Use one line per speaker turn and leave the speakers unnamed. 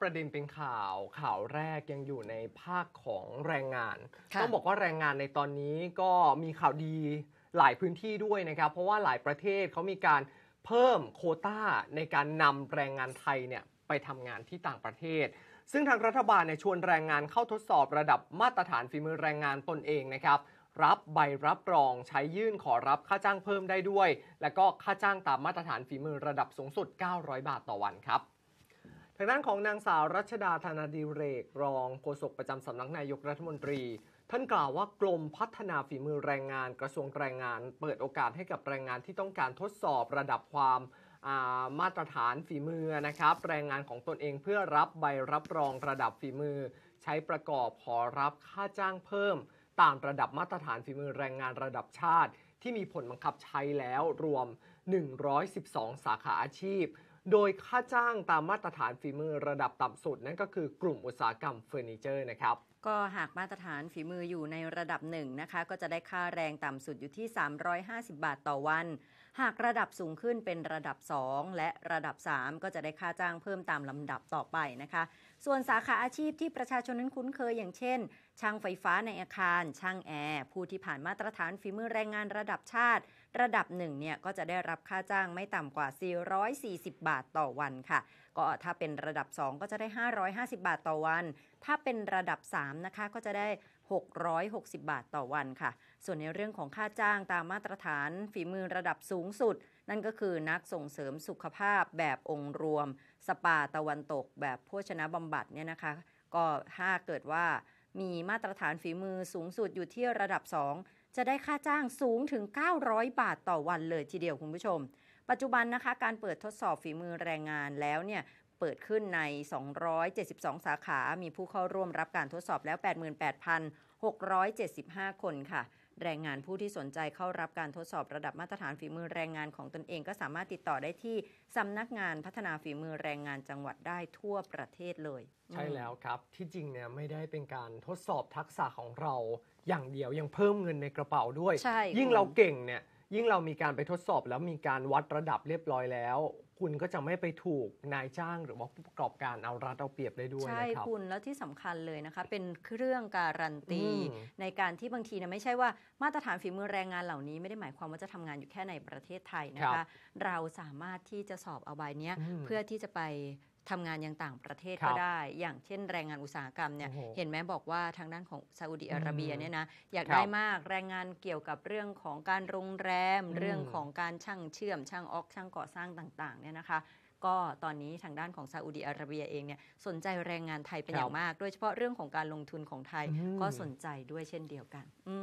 ประเด็นเป็นข่าวข่าวแรกยังอยู่ในภาคของแรงงาน ต้องบอกว่าแรงงานในตอนนี้ก็มีข่าวดีหลายพื้นที่ด้วยนะครับ เพราะว่าหลายประเทศเขามีการเพิ่มโคต้าในการนำแรงงานไทยเนี่ยไปทำงานที่ต่างประเทศ ซึ่งทางรัฐบาลเนี่ยชวนแรงงานเข้าทดสอบระดับมาตรฐานฝีมือแรงงานตนเองนะครับ รับใบรับรองใช้ยื่นขอรับค่าจ้างเพิ่มได้ด้วยและก็ค่าจ้างตามมาตรฐานฝีมือระดับสูงสุด 900 บาทต่อวันครับางด้านของนางสาวรัชดาธนาดีเรก รองโฆษกประจำสำนักนายกรัฐมนตรี ท่านกล่าวว่ากรมพัฒนาฝีมือแรงงานกระทรวงแรงงาน เปิดโอกาสให้กับแรงงานที่ต้องการทดสอบระดับความามาตรฐานฝีมือนะครับแรงงานของตนเองเพื่อรับใบรับรองระดับฝีมือ ใช้ประกอบขอรับค่าจ้างเพิ่มตามระดับมาตรฐานฝีมือแรงงานระดับชาติ ที่มีผลบังคับใช้แล้วรวม 112 สาขาอาชีพโดยค่าจ้างตามมาตรฐานฝีมือระดับต่ำสุดนั่นก็คือกลุ่มอุตสาหกรรมเฟอร์นิเจอร์นะครับ
ก็หากมาตรฐานฝีมืออยู่ในระดับหนึ่งนะคะก็จะได้ค่าแรงต่ำสุดอยู่ที่ 350 บาทต่อวัน หากระดับสูงขึ้นเป็นระดับ 2 และระดับ 3 ก็จะได้ค่าจ้างเพิ่มตามลำดับต่อไปนะคะ ส่วนสาขาอาชีพที่ประชาชนนั้นคุ้นเคย อย่างเช่น ช่างไฟฟ้าในอาคาร ช่างแอร์ผู้ที่ผ่านมาตรฐานฝีมือแรงงานระดับชาติ ระดับหนึ่งเนี่ยก็จะได้รับค่าจ้างไม่ต่ำกว่า440 บาทต่อวันค่ะ ก็ถ้าเป็นระดับ 2 ก็จะได้ 550 บาทต่อวัน ถ้าเป็นระดับ 3 3นะคะก็จะได้ 660 บาทต่อวันค่ะ ส่วนในเรื่องของค่าจ้างตามมาตรฐานฝีมือระดับสูงสุด นั่นก็คือนักส่งเสริมสุขภาพแบบองค์รวม สปาตะวันตกแบบโภชนะบำบัดเนี่ยนะคะก็ถ้าเกิดว่า มีมาตรฐานฝีมือสูงสุดอยู่ที่ระดับ 2 จะได้ค่าจ้างสูงถึง 900 บาทต่อวันเลยทีเดียวคุณผู้ชม ปัจจุบันนะคะการเปิดทดสอบฝีมือแรงงานแล้วเนี่ยเปิดขึ้นใน 272 สาขา มีผู้เข้าร่วมรับการทดสอบแล้ว 88,675 คนค่ะ แรงงานผู้ที่สนใจเข้ารับการทดสอบระดับมาตรฐานฝีมือแรงงานของตนเองก็สามารถติดต่อได้ที่สำนักงานพัฒนาฝีมือแรงงานจังหวัดได้ทั่วประเทศเลย ใช่แล้วครับ ที่จริงเนี
่ยไม่ได้เป็นการทดสอบทักษะของเราอย่างเดียว ยังเพิ่มเงินในกระเป๋าด้วยยิ่งเราเก่งเนี่ยยิ่งเรามีการไปทดสอบแล้วมีการวัดระดับเรียบร้อยแล้ว คุณก็จะไม่ไปถูกนายจ้างหรือว่าผู้ประกอบการเอารัดเอาเปรียบได้ด้วยนะครับใช่คุณ
แล้วที่สำคัญเลยนะคะเป็นเครื่องการันตีในการที่บางทีนะไม่ใช่ว่ามาตรฐานฝีมือแรงงานเหล่านี้ไม่ได้หมายความว่าจะทำงานอยู่แค่ในประเทศไทยนะคคะเราสามารถที่จะสอบเอาใบเนี้ยเพื่อที่จะไปทำงานยังต่างประเทศก็ได้ อย่างเช่นแรงงานอุตสาหกรรมเนี่ย เห็นไหมบอกว่าทางด้านของซาอุดีอาระเบียเนี่ยนะอยากได้มากแรงงานเกี่ยวกับเรื่องของการโรงแรมเรื่องของการช่างเชื่อม ช่างออกช่างก่อสร้างต่างๆเนี่ยนะคะ ก็ตอนนี้ทางด้านของซาอุดีอาระเบียเองเนี่ยสนใจแรงงานไทยเป็นอย่างมากโดยเฉพาะเรื่องของการลงทุนของไทยก็สนใจด้วยเช่นเดียวกัน อื